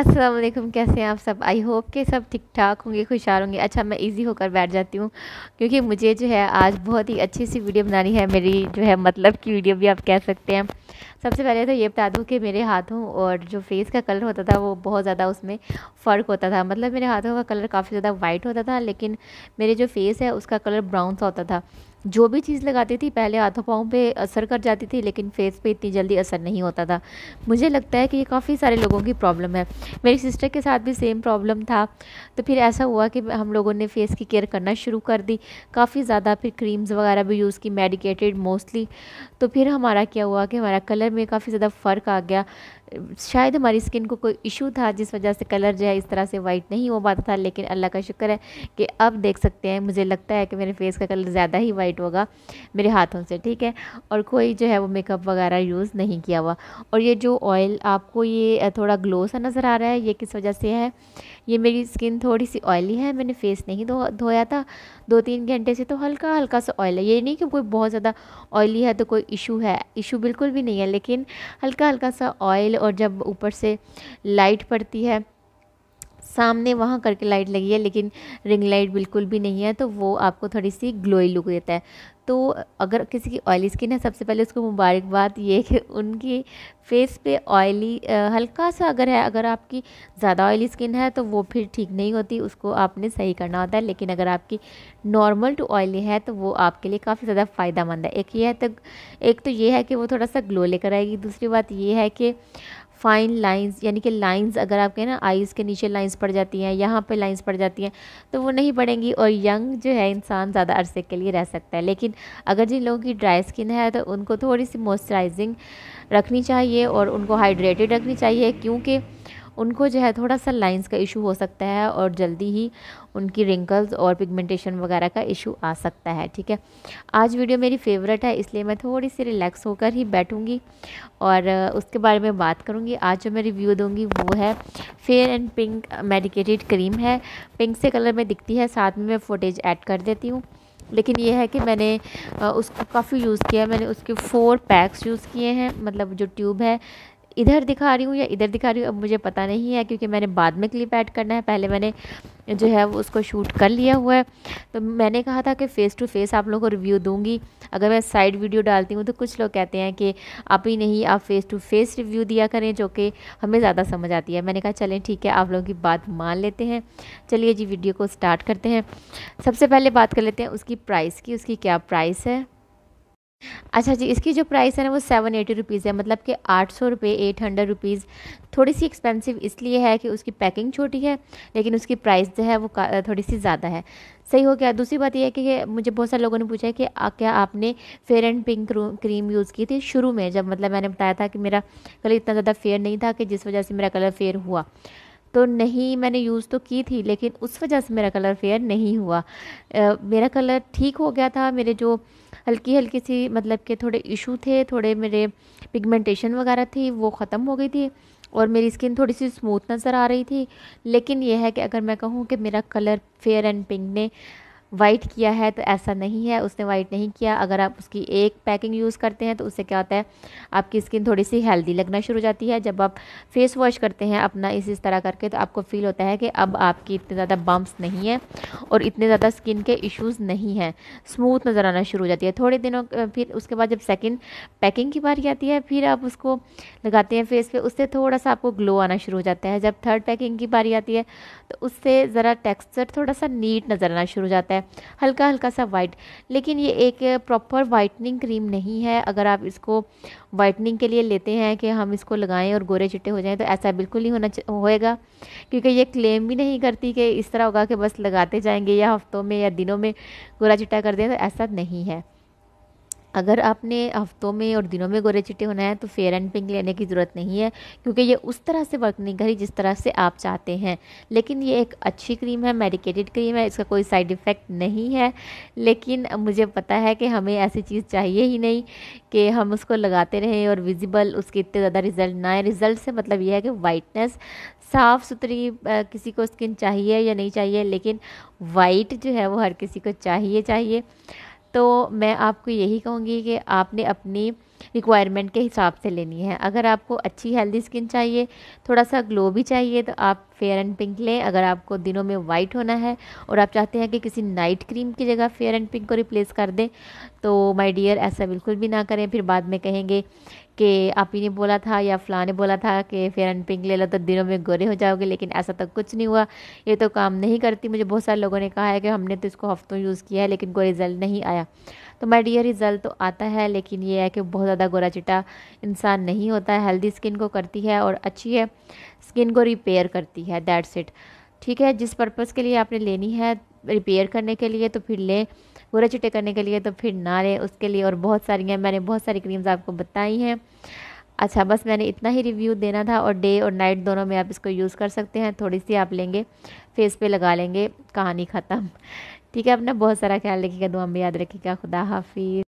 अस्सलाम वालेकुम कैसे हैं आप सब आई होप के सब ठीक ठाक होंगे खुशहाल होंगे अच्छा मैं इजी होकर बैठ जाती हूँ क्योंकि मुझे जो है आज बहुत ही अच्छी सी वीडियो बनानी है मेरी जो है मतलब की वीडियो भी आप कह सकते हैं सबसे पहले तो ये बता दूँ कि मेरे हाथों और जो फेस का कलर होता था वो बहुत ज़्यादा उसमें फ़र्क होता था मतलब मेरे हाथों का कलर काफ़ी ज़्यादा वाइट होता था लेकिन मेरे जो फेस है उसका कलर ब्राउन सा होता था जो भी चीज़ लगाती थी पहले हाथों पाँव पे असर कर जाती थी लेकिन फेस पे इतनी जल्दी असर नहीं होता था मुझे लगता है कि ये काफ़ी सारे लोगों की प्रॉब्लम है मेरी सिस्टर के साथ भी सेम प्रॉब्लम था तो फिर ऐसा हुआ कि हम लोगों ने फेस की केयर करना शुरू कर दी काफ़ी ज़्यादा फिर क्रीम्स वगैरह भी यूज़ की मेडिकेटेड मोस्टली तो फिर हमारा क्या हुआ कि हमारा कलर में काफ़ी ज़्यादा फ़र्क आ गया शायद हमारी स्किन को कोई इशू था जिस वजह से कलर जो है इस तरह से वाइट नहीं हो पाता था लेकिन अल्लाह का शुक्र है कि अब देख सकते हैं मुझे लगता है कि मेरे फेस का कलर ज़्यादा ही वाइट होगा मेरे हाथों से ठीक है और कोई जो है वो मेकअप वगैरह यूज़ नहीं किया हुआ और ये जो ऑयल आपको ये थोड़ा ग्लो सा नज़र आ रहा है ये किस वजह से है ये मेरी स्किन थोड़ी सी ऑयली है मैंने फेस नहीं धो धोया था दो तीन घंटे से तो हल्का हल्का सा ऑयल है ये नहीं कि कोई बहुत ज़्यादा ऑयली है तो कोई इशू है इशू बिल्कुल भी नहीं है लेकिन हल्का हल्का सा ऑयल और जब ऊपर से लाइट पड़ती है सामने वहाँ करके लाइट लगी है लेकिन रिंग लाइट बिल्कुल भी नहीं है तो वो आपको थोड़ी सी ग्लोई लुक देता है तो अगर किसी की ऑयली स्किन है सबसे पहले उसको मुबारकबाद ये कि उनकी फेस पे ऑयली हल्का सा अगर है अगर आपकी ज़्यादा ऑयली स्किन है तो वो फिर ठीक नहीं होती उसको आपने सही करना होता है लेकिन अगर आपकी नॉर्मल टू ऑयली है तो वो आपके लिए काफ़ी ज़्यादा फ़ायदा मंद है एक ये है तो एक तो ये है कि वो थोड़ा सा ग्लो लेकर आएगी दूसरी बात ये है कि फाइन लाइंस यानी कि लाइंस अगर आपके ना आईज़ के नीचे लाइंस पड़ जाती हैं यहाँ पे लाइंस पड़ जाती हैं तो वो नहीं पड़ेंगी और यंग जो है इंसान ज़्यादा अरसे के लिए रह सकता है लेकिन अगर जिन लोगों की ड्राई स्किन है तो उनको थोड़ी सी मॉइस्चराइजिंग रखनी चाहिए और उनको हाइड्रेटेड रखनी चाहिए क्योंकि उनको जो है थोड़ा सा लाइंस का इशू हो सकता है और जल्दी ही उनकी रिंकल्स और पिगमेंटेशन वगैरह का इशू आ सकता है ठीक है आज वीडियो मेरी फेवरेट है इसलिए मैं थोड़ी सी रिलैक्स होकर ही बैठूँगी और उसके बारे में बात करूँगी आज जो मैं रिव्यू दूँगी वो है fair and pink medicated cream है पिंक से कलर में दिखती है साथ में मैं फोटेज ऐड कर देती हूँ लेकिन ये है कि मैंने उसको काफ़ी यूज़ किया मैंने उसके फ़ोर पैक्स यूज़ किए हैं मतलब जो ट्यूब है इधर दिखा रही हूँ या इधर दिखा रही हूँ अब मुझे पता नहीं है क्योंकि मैंने बाद में क्लिप ऐड करना है पहले मैंने जो है वो उसको शूट कर लिया हुआ है तो मैंने कहा था कि फ़ेस टू फेस आप लोगों को रिव्यू दूंगी अगर मैं साइड वीडियो डालती हूँ तो कुछ लोग कहते हैं कि आप ही नहीं आप फ़ेस टू फेस रिव्यू दिया करें जो कि हमें ज़्यादा समझ आती है मैंने कहा चलें ठीक है आप लोगों की बात मान लेते हैं चलिए जी वीडियो को स्टार्ट करते हैं सबसे पहले बात कर लेते हैं उसकी प्राइस की उसकी क्या प्राइस है अच्छा जी इसकी जो प्राइस है ना वो सेवन एटी रुपीज़ है मतलब कि आठ सौ रुपये एट हंड्रेड रुपीज़ थोड़ी सी एक्सपेंसिव इसलिए है कि उसकी पैकिंग छोटी है लेकिन उसकी प्राइस जो है वो थोड़ी सी ज़्यादा है सही हो गया दूसरी बात यह है कि मुझे बहुत सारे लोगों ने पूछा है कि क्या आपने fair and pink cream use की थी शुरू में जब मतलब मैंने बताया था कि मेरा कलर इतना ज़्यादा फेयर नहीं था कि जिस वजह से मेरा कलर फेयर हुआ तो नहीं मैंने यूज़ तो की थी लेकिन उस वजह से मेरा कलर फेयर नहीं हुआ आ, मेरा कलर ठीक हो गया था मेरे जो हल्की हल्की सी मतलब के थोड़े इशू थे थोड़े मेरे पिगमेंटेशन वगैरह थी वो ख़त्म हो गई थी और मेरी स्किन थोड़ी सी स्मूथ नज़र आ रही थी लेकिन यह है कि अगर मैं कहूँ कि मेरा कलर फेयर एंड पिंक ने वाइट किया है तो ऐसा नहीं है उसने वाइट नहीं किया अगर आप उसकी एक पैकिंग यूज़ करते हैं तो उससे क्या होता है आपकी स्किन थोड़ी सी हेल्दी लगना शुरू हो जाती है जब आप फेस वॉश करते हैं अपना इस इस तरह करके तो आपको फील होता है कि अब आपकी इतने ज़्यादा बम्प्स नहीं हैं और इतने ज़्यादा स्किन के इशूज़ नहीं हैं स्मूथ नज़र आना शुरू हो जाती है थोड़े दिनों फिर उसके बाद जब सेकेंड पैकिंग की बारी आती है फिर आप उसको लगाते हैं फेस पर उससे थोड़ा सा आपको ग्लो आना शुरू हो जाता है जब थर्ड पैकिंग की बारी आती है तो उससे ज़रा टेक्स्चर थोड़ा सा नीट नज़र आना शुरू हो जाता है है हल्का हल्का सा वाइट लेकिन ये एक प्रॉपर वाइटनिंग क्रीम नहीं है अगर आप इसको वाइटनिंग के लिए लेते हैं कि हम इसको लगाएं और गोरे चिट्टे हो जाएं तो ऐसा बिल्कुल नहीं होना होएगा क्योंकि ये क्लेम भी नहीं करती कि इस तरह होगा कि बस लगाते जाएंगे या हफ्तों में या दिनों में गोरा चिट्टा कर दें तो ऐसा नहीं है अगर आपने हफ्तों में और दिनों में गोरे चिट्टे होना है तो फेयर एंड पिंक लेने की ज़रूरत नहीं है क्योंकि ये उस तरह से वर्क नहीं करी जिस तरह से आप चाहते हैं लेकिन ये एक अच्छी क्रीम है मेडिकेटेड क्रीम है इसका कोई साइड इफ़ेक्ट नहीं है लेकिन मुझे पता है कि हमें ऐसी चीज़ चाहिए ही नहीं कि हम उसको लगाते रहें और विजिबल उसके इतने ज़्यादा रिजल्ट ना आए रिज़ल्ट से मतलब ये है कि वाइटनेस साफ़ सुथरी किसी को स्किन चाहिए या नहीं चाहिए लेकिन वाइट जो है वो हर किसी को चाहिए चाहिए तो मैं आपको यही कहूँगी कि आपने अपनी रिक्वायरमेंट के हिसाब से लेनी है अगर आपको अच्छी हेल्दी स्किन चाहिए थोड़ा सा ग्लो भी चाहिए तो आप फेयर एंड पिंक लें अगर आपको दिनों में वाइट होना है और आप चाहते हैं कि किसी नाइट क्रीम की जगह फेयर एंड पिंक को रिप्लेस कर दें तो माय डियर ऐसा बिल्कुल भी ना करें फिर बाद में कहेंगे कि आप ही ने बोला था या फलां ने बोला था कि फेयर एंड पिंक ले लो तो दिनों में गोरे हो जाओगे लेकिन ऐसा तो कुछ नहीं हुआ ये तो काम नहीं करती मुझे बहुत सारे लोगों ने कहा है कि हमने तो इसको हफ्तों यूज़ किया है लेकिन कोई रिज़ल्ट नहीं आया तो माय डियर रिज़ल्ट तो आता है लेकिन ये है कि बहुत ज़्यादा गोरा चिटा इंसान नहीं होता है हेल्दी स्किन को करती है और अच्छी है स्किन को रिपेयर करती है दैट्स इट ठीक है जिस पर्पज़ के लिए आपने लेनी है रिपेयर करने के लिए तो फिर लें पूरे छुट्टे करने के लिए तो फिर ना लें उसके लिए और बहुत सारी हैं मैंने बहुत सारी क्रीम्स आपको बताई हैं अच्छा बस मैंने इतना ही रिव्यू देना था और डे और नाइट दोनों में आप इसको यूज़ कर सकते हैं थोड़ी सी आप लेंगे फेस पे लगा लेंगे कहानी ख़त्म ठीक है अपना बहुत सारा ख्याल रखिएगा दुआ में याद रखिएगा खुदा हाफिज़